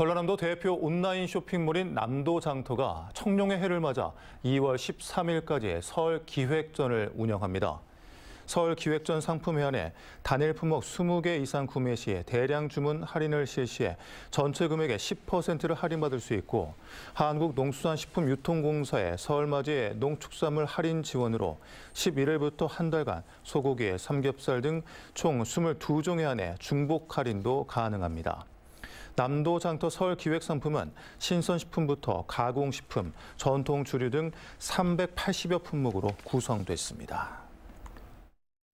전라남도 대표 온라인 쇼핑몰인 남도장터가 청룡의 해를 맞아 2월 13일까지 설 기획전을 운영합니다. 설 기획전 상품 회안에 단일 품목 20개 이상 구매 시 대량 주문 할인을 실시해 전체 금액의 10%를 할인받을 수 있고 한국농수산식품유통공사의 설맞이 농축산물 할인 지원으로 11일부터 한 달간 소고기, 삼겹살 등 총 22종의 안에 중복 할인도 가능합니다. 남도장터 서울기획상품은 신선식품부터 가공식품, 전통주류 등 380여 품목으로 구성됐습니다.